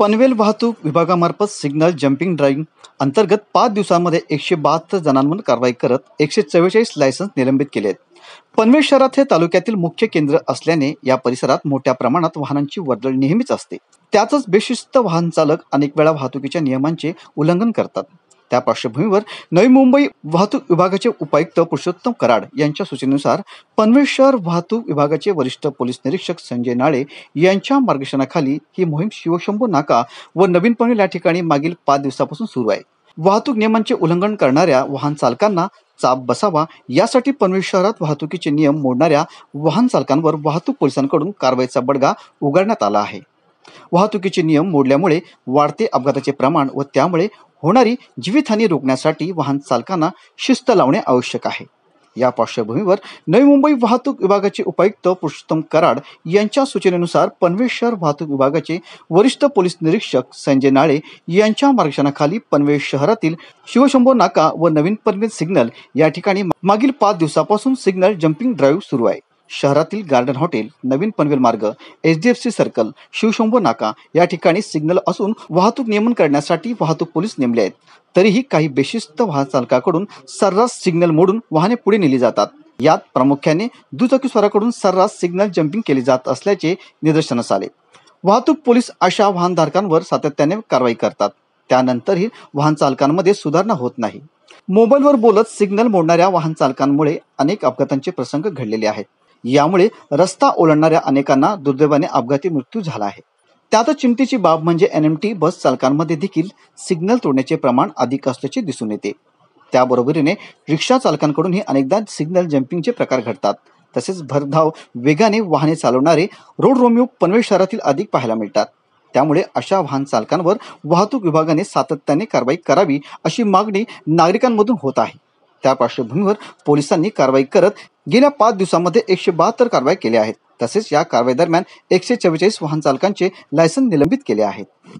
पनवेल वाहतूक विभागामार्फत signal jumping drive अंतर्गत पाच दिवसांमध्ये एकशे बहात्तर जणांवर कारवाई करत एकशे चव्वेचाळीस लायसन्स निलंबित केले आहेत पनवेल शहरात हे तालुक्यातील मुख्य केंद्र असल्याने या परिसरात मोठ्या प्रमाणात वाहनांची वर्दळ नेहमीच असते त्यातच बेशिस्त वाहन चालक अनेक वेळा वाहतुकीच्या नियमांचे उल्लंघन करतात त्या पार्श्वभूमीवर नवी मुंबई वाहतूक विभागाचे उपायुक्त पुरुषोत्तम कराड यांच्या सूचनेनुसार पनवेल शहर वाहतूक विभागाचे वरिष्ठ पोलीस निरीक्षक संजय नाळे यांच्या मार्गदर्शनाखाली ही मोहीम शिवशंभू नाका व नवीन पनवेल या ठिकाणी मागील पाच दिवसापासून सुरू आहे वाहतूक नियमांचे उल्लंघन करणाऱ्या वाहन चालकांना चाप बसावा यासाठी पनवेल शहरात वाहतुकीचे नियम मोडणाऱ्या वाहन चालकांवर वाहतूक पोलिसांकडून कारवाईचा बडगा उघडण्यात आला आहे वाहतुकीचे नियम मोडल्यामुळे वाढते अपघाताचे प्रमाण व त्यामुळे होणारी जीवितहानी रोखण्यासाठी वाहन चालकांना शिस्त लावणे आवश्यक आहे या पार्श्वभूमीवर नवी मुंबई वाहतूक विभागाचे उपायुक्त पुरुषोत्तम कराड यांच्या सूचनेनुसार पनवेल शहर वाहतूक विभागाचे वरिष्ठ पोलीस निरीक्षक संजय नाळे यांच्या मार्गदर्शनाखाली पनवेल शहरातील शिवशंभो नाका व नवीन पनवेल सिग्नल या ठिकाणी मागील पाच दिवसापासून सिग्नल जम्पिंग ड्राईव्ह सुरू आहे शहरातील गार्डन हॉटेल नवीन पनवेल मार्ग H D F C circle Shivshambhu नाका या ठिकाणी सिग्नल असून वाहतूक नियमन करण्यासाठी वाहतूक पोलीस नेमले आहेत तरीही काही बेशिस्त वाहन चालकाकडून सर्रास सिग्नल मोडून वाहने पुढे नेली जातात यात प्रामुख्याने स्वराकडून सर्रास सिग्नल जम्पिंग केले जात असल्याचे निदर्शनास आले वाहतूक पोलीस अशा वाहनधारकांवर सातत्याने कारवाई करतात त्यानंतरही वाहन चालकांमध्ये सुधारणा होत नाही मोबाईलवर बोलत सिग्नल मोडणाऱ्या वाहन चालकांमुळे अनेक अपघातांचे प्रसंग घडलेले आहेत यामुळे रस्ता ओलांडणाऱ्या अनेकांना दुर्दैवाने अपघाती मृत्यू झाला आहे त्यातच चिमटीची बाब म्हणजे एन एम टी बस चालकांमध्ये देखील सिग्नल तोडण्याचे प्रमाण अधिक असल्याचे दिसून येते त्याबरोबरीने रिक्षा चालकांकडूनही अनेकदा सिग्नल जम्पिंगचे प्रकार घडतात तसेच भरधाव वेगाने वाहने चालवणारे रोड रोमियो पनवेल शहरातील अधिक पाहायला मिळतात त्यामुळे अशा वाहन चालकांवर वाहतूक विभागाने सातत्याने कारवाई करावी अशी मागणी नागरिकांमधून होत आहे त्या पार्श्वभूमीवर पोलिसांनी कारवाई करत गेल्या पाच दिवसांमध्ये एकशे बहात्तर कारवाई केल्या आहेत तसेच या कारवाई दरम्यान एकशे चव्वेचाळीस वाहन चालकांचे लायसन्स निलंबित केले आहेत